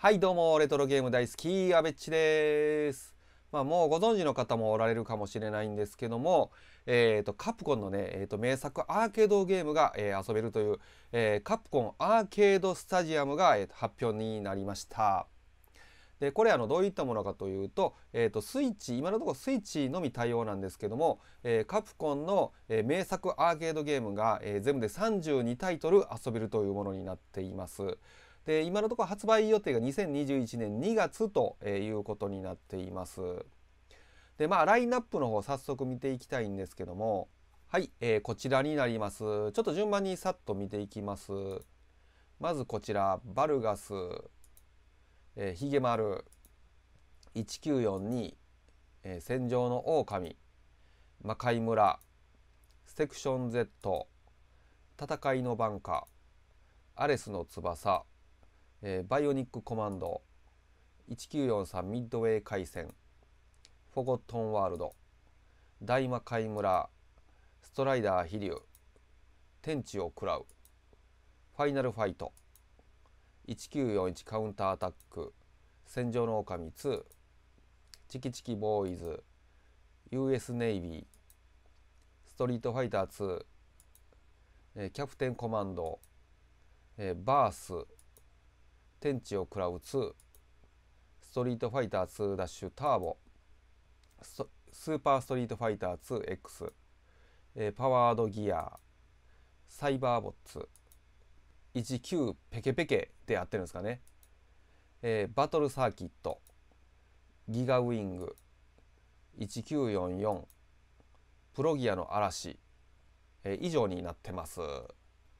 はいどうもレトロゲーム大好きアベッチです。まあ、もうご存知の方もおられるかもしれないんですけども、えーと、カプコンのね、えーと、名作アーケードゲームが、えー、遊べるという、えー、カプコンアーケードスタジアムが、えー、発表になりました。でこれあのどういったものかというと,、えーと、とスイッチ今のところスイッチのみ対応なんですけども、えー、カプコンの、えー、名作アーケードゲームが、えー、全部で32タイトル遊べるというものになっています。で今のところ発売予定が2021年2月ということになっています。でまあラインナップの方早速見ていきたいんですけどもはい、えー、こちらになります。ちょっと順番にさっと見ていきます。まずこちらバルガス、えー、ヒゲ丸1942、えー、戦場の狼魔界村セクション Z 戦いのバンカーアレスの翼えー、バイオニックコマンド1943ミッドウェー海戦フォゴットンワールド大魔界村ストライダー飛竜天地を喰らうファイナルファイト1941カウンターアタック戦場の狼2チキチキボーイズ US ネイビーストリートファイター2、えー、キャプテンコマンド、えー、バース天地を喰らう2、ストリートファイター2ダッシュターボ、スーパーストリートファイター 2X、えー、パワードギア、サイバーボッツ、19ペケペケでやってるんですかね、えー、バトルサーキット、ギガウィング、1944、プロギアの嵐、えー、以上になってます。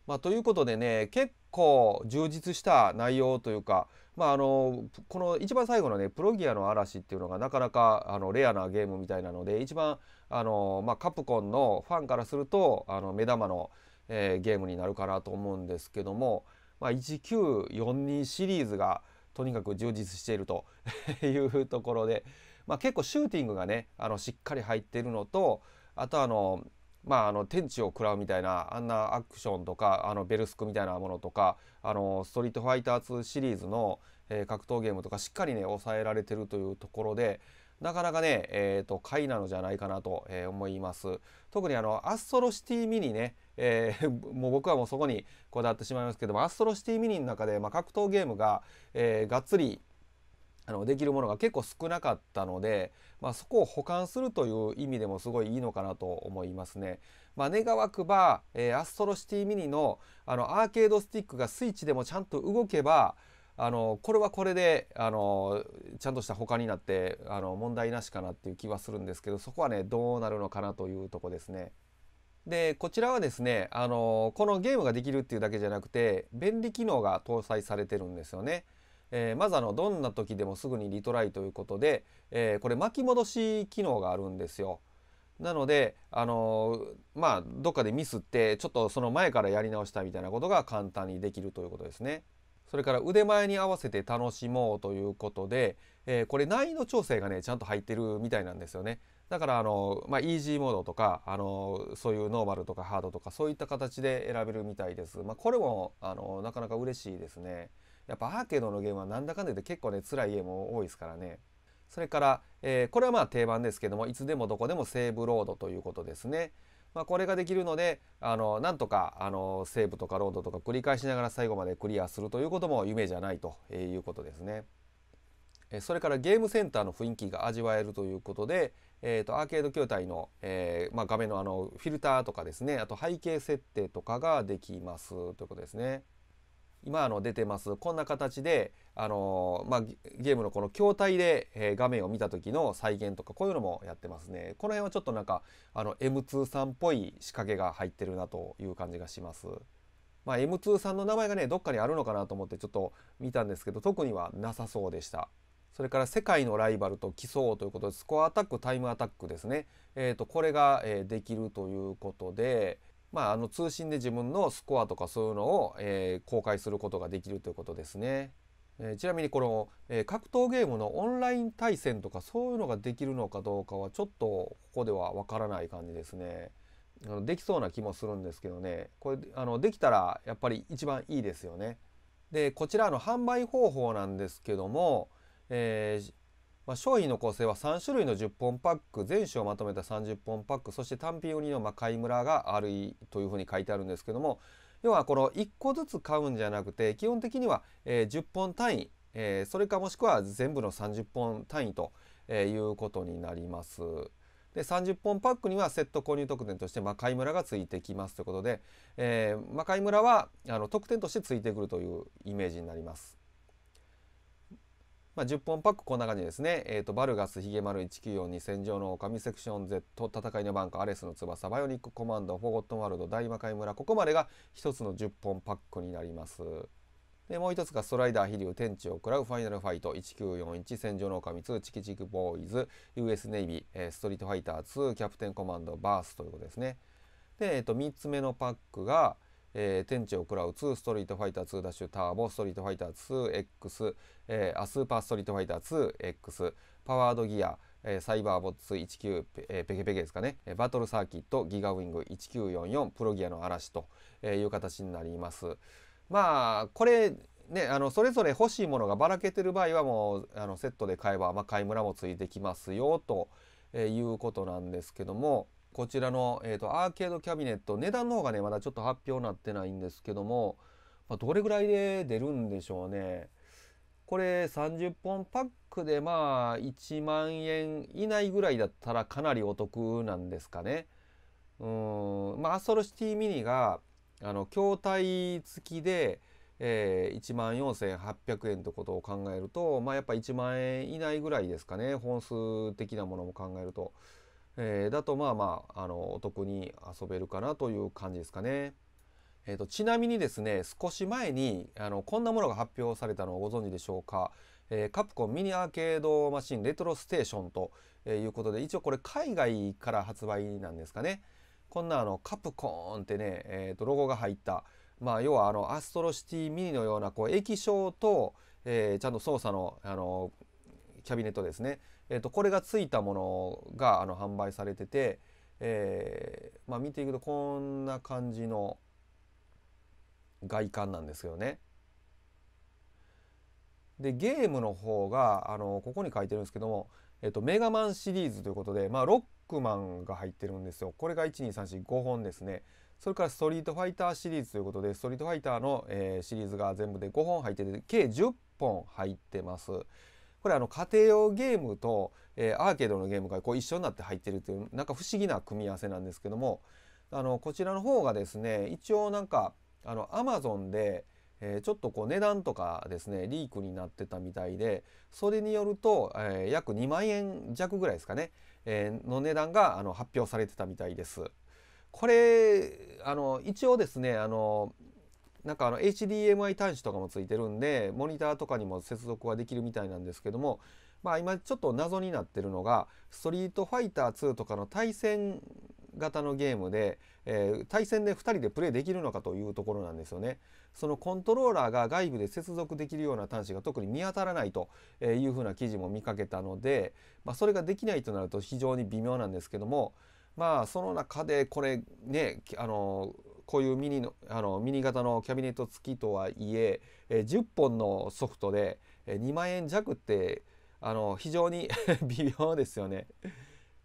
まあ、ということでね結構充実した内容というか、まあ、あのこの一番最後のね「プロギアの嵐」っていうのがなかなかあのレアなゲームみたいなので一番あの、まあ、カプコンのファンからするとあの目玉の、えー、ゲームになるかなと思うんですけども、まあ、1942シリーズがとにかく充実していると いうところで、まあ、結構シューティングがねあのしっかり入ってるのとあとあのまあ、あの天地を食らうみたいなあんなアクションとかあのベルスクみたいなものとかあのストリートファイター2シリーズの、えー、格闘ゲームとかしっかりね抑えられてるというところでなかなかね、えーと、買いなのじゃないかなと、えー、思います。特にあのアストロシティミニね、えー、もう僕はもうそこにこだわってしまいますけどもアストロシティミニの中で、まあ、格闘ゲームが、えー、がっつりあのできるものが結構少なかったので、まあ、そこを補完するという意味でもすごいいいのかなと思いますね。まあ、願わくば、えー、アストロシティミニのあのアーケードスティックがスイッチでもちゃんと動けばあのこれはこれであのちゃんとした保管になってあの問題なしかなっていう気はするんですけどそこはねどうなるのかなというとこですね。でこちらはですねあのこのゲームができるっていうだけじゃなくて便利機能が搭載されてるんですよね。えー、まずあのどんな時でもすぐにリトライということで、えー、これ巻き戻し機能があるんですよ。なので、あのー、まあ、どっかでミスってちょっとその前からやり直したみたいなことが簡単にできるということですね。それから腕前に合わせて楽しもうということで、えこれ難易度調整がねちゃんと入ってるみたいなんですよね。だからあの、まあ、イージーモードとかあのそういうノーマルとかハードとかそういった形で選べるみたいです。まあ、これもあのなかなか嬉しいですね。やっぱアーケードのゲームはなんだかんだ言って結構ね辛いゲーム多いですからねそれから、えー、これはまあ定番ですけどもいつでもどこでもセーブロードということですねまあ、これができるのであのなんとかあのセーブとかロードとか繰り返しながら最後までクリアするということも夢じゃないということですね。それからゲームセンターの雰囲気が味わえるということで、えー、とアーケード筐体の、えー、まあ、画面のあのフィルターとかですねあと背景設定とかができますということですね。今あの出てますこんな形で、あのまあ、ゲームのこの筐体で、え画面を見た時の再現とかこういうのもやってますねこの辺はちょっとなんかあの M2 さんっぽい仕掛けが入ってるなという感じがします。まあ、M2 さんの名前がねどっかにあるのかなと思ってちょっと見たんですけど特にはなさそうでした。それから世界のライバルと競うということでスコアアタックタイムアタックですね、えー、とこれが、えできるということで、まあ、あの通信で自分のスコアとかそういうのを、えー、公開することができるということですね。えー、ちなみにこの、えー、格闘ゲームのオンライン対戦とかそういうのができるのかどうかはちょっとここではわからない感じですね。あのできそうな気もするんですけどねこれあのできたらやっぱり一番いいですよね。でこちらの販売方法なんですけども、えーまあ、商品の構成は3種類の10本パック全種をまとめた30本パックそして単品売りのま買い村があるというふうに書いてあるんですけども要はこの1個ずつ買うんじゃなくて基本的には、え10本単位、えそれかもしくは全部の30本単位と、えいうことになります。で30本パックにはセット購入特典として魔界村がついてきますということで、えー、魔界村はあの特典としてついてくるというイメージになります。まあ、10本パックこんな感じですね、えーと、バルガスヒゲマル1942戦場の狼セクション Z 戦いのバンカーアレスの翼バイオニックコマンドフォーゴットンワールド大魔界村ここまでが1つの10本パックになりますでもう1つがストライダー飛竜天地を食らうファイナルファイト1941戦場の狼2チキチキボーイズ US ネイビー、えストリートファイター2キャプテンコマンドバースということですねで、えーと3つ目のパックがえー、天地を食らう2ストリートファイター2ダッシュターボストリートファイター 2X、えー、アスーパーストリートファイター 2X パワードギア、えー、サイバーボッツ19ペ,、えー、ペケペケですかね、えー、バトルサーキットギガウィング1944プロギアの嵐という形になりますまあこれね、あのそれぞれ欲しいものがばらけてる場合はもうあのセットで買えば、まあ、買い村もついてきますよということなんですけどもこちらの、えーと、アーケードキャビネット値段の方がねまだちょっと発表になってないんですけども、まあ、どれぐらいで出るんでしょうねこれ30本パックでまあ1万円以内ぐらいだったらかなりお得なんですかねうんまあアストロシティミニがあの筐体付きで、えー、1万4800円ってことを考えるとまあやっぱ1万円以内ぐらいですかね本数的なものも考えると。えー、だとまあまあ、あの、お得に遊べるかなという感じですかね。えーと、ちなみにですね少し前にあのこんなものが発表されたのをご存知でしょうか、えー、カプコンミニアーケードマシンレトロステーションということで一応これ海外から発売なんですかねこんなあのカプコーンってね、えーと、とロゴが入ったまあ要はあのアストロシティミニのようなこう液晶と、えー、ちゃんと操作のあのキャビネットですねえーと、これがついたものがあの販売されてて、えー、まあ、見ていくとこんな感じの外観なんですよね。でゲームの方があのここに書いてるんですけども、えっと、メガマンシリーズということで、まあ、ロックマンが入ってるんですよこれが12345本ですねそれからストリートファイターシリーズということでストリートファイターの、えー、シリーズが全部で5本入ってて計10本入ってます。これあの家庭用ゲームと、えー、アーケードのゲームがこう一緒になって入ってるというなんか不思議な組み合わせなんですけどもあのこちらの方がですね一応なんかあの Amazon で、えー、ちょっとこう値段とかですねリークになってたみたいでそれによると、えー、約2万円弱ぐらいですかね、えー、の値段があの発表されてたみたいです。これあの一応ですねあのなんかあの HDMI 端子とかもついてるんでモニターとかにも接続はできるみたいなんですけどもまあ今ちょっと謎になってるのがストリートファイター2とかの対戦型のゲームで、えー、対戦で2人でプレイできるのかというところなんですよね。そのコントローラーが外部で接続できるような端子が特に見当たらないというふうな記事も見かけたので、まあ、それができないとなると非常に微妙なんですけどもまあその中でこれねあのーこういうミニのあのミニ型のキャビネット付きとはいええ10本のソフトで2万円弱ってあの非常に 微妙ですよね。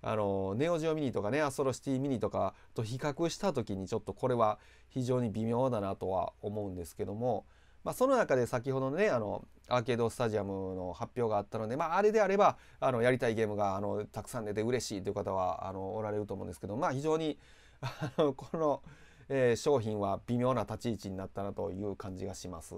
あのネオジオミニとかねアソロシティミニとかと比較した時にちょっとこれは非常に微妙だなとは思うんですけども、まあ、その中で先ほどねあのアーケードスタジアムの発表があったので、まあ、あれであればあのやりたいゲームがあのたくさん出て嬉しいという方はあのおられると思うんですけど、まあ、非常にあのこのえー、商品は微妙な立ち位置になったなという感じがします。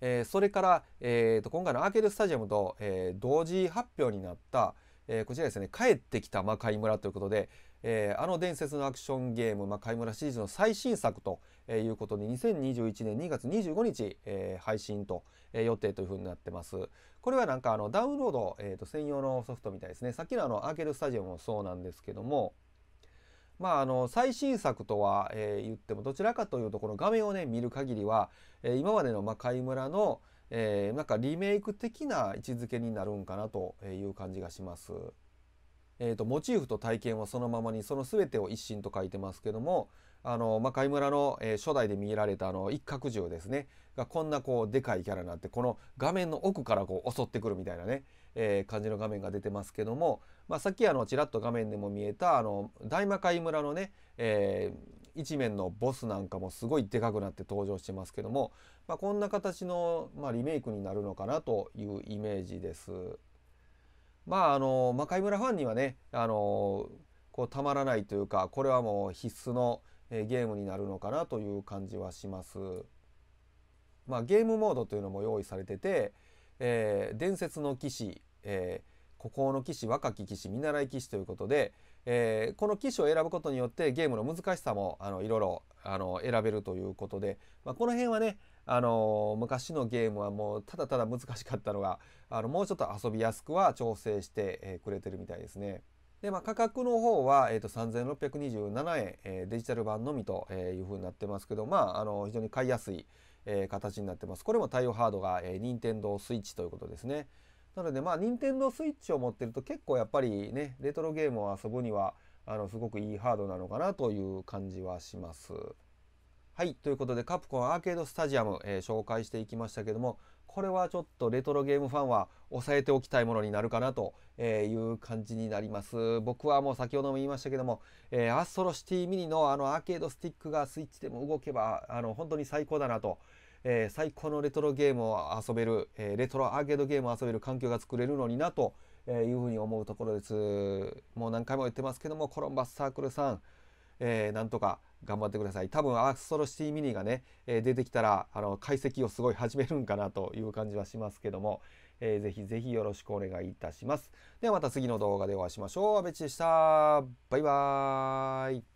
えー、それから、えーと、今回のアーケードスタジアムと、えー、同時発表になった、えこちらですね「帰ってきた魔界村」ということで、えあの伝説のアクションゲーム「魔界村」シリーズの最新作ということで2021年2月25日、え配信と、え予定というふうになってます。これはなんかあのダウンロード、えー、と専用のソフトみたいですね。さっきのあのアーケードスタジアムもそうなんですけども、まあ、あの最新作とは、えー、言ってもどちらかというとこの画面をね見る限りは、えー、今までの「魔界村の」えー、なんかリメイク的な位置づけになるんかなという感じがします。えーと、モチーフと体験はそのままにその全てを一心と書いてますけども、あの魔界村の、えー、初代で見られたあの一角獣ですねがこんなこうでかいキャラになってこの画面の奥からこう襲ってくるみたいなね、えー、感じの画面が出てますけども、まあ、さっきあのちらっと画面でも見えたあの大魔界村のね、えー、一面のボスなんかもすごいでかくなって登場してますけども、まあ、こんな形の、まあ、リメイクになるのかなというイメージです。まああの魔界村ファンにはねあのこうたまらないというかこれはもう必須のえゲームになるのかなという感じはします。まあ、ゲームモードというのも用意されてて、えー、伝説の騎士、えー、孤高の騎士若き騎士見習い騎士ということで、えー、この騎士を選ぶことによってゲームの難しさもあのいろいろあの選べるということで、まあ、この辺はねあの昔のゲームはもうただただ難しかったのがあのもうちょっと遊びやすくは調整してくれてるみたいですね。で、まあ、価格の方は、えーと、3627円、えー、デジタル版のみというふうになってますけど、まあ、あの非常に買いやすい、えー、形になってます。これも対応ハードが、えー、n i n t e n d Switch ということですね。なので、まあ、任天堂 t e n d Switch を持ってると結構やっぱりね、レトロゲームを遊ぶには、あのすごくいいハードなのかなという感じはします。はい。ということで、カプコンアーケードスタジアム、えー、紹介していきましたけども、これはちょっとレトロゲームファンは抑えておきたいものになるかなという感じになります。僕はもう先ほども言いましたけども、えー、アストロシティミニのあのアーケードスティックがスイッチでも動けば、あの、本当に最高だなと。えー、最高のレトロゲームを遊べる、えー、レトロアーケードゲームを遊べる環境が作れるのになというふうに思うところです。もう何回も言ってますけども、コロンバスサークルさん、えー、なんとか頑張ってください。多分アストロシティミニがね、えー、出てきたら、あの、解析をすごい始めるんかなという感じはしますけども、えー、ぜひぜひよろしくお願いいたします。ではまた次の動画でお会いしましょう。阿部ちでした。バイバーイ。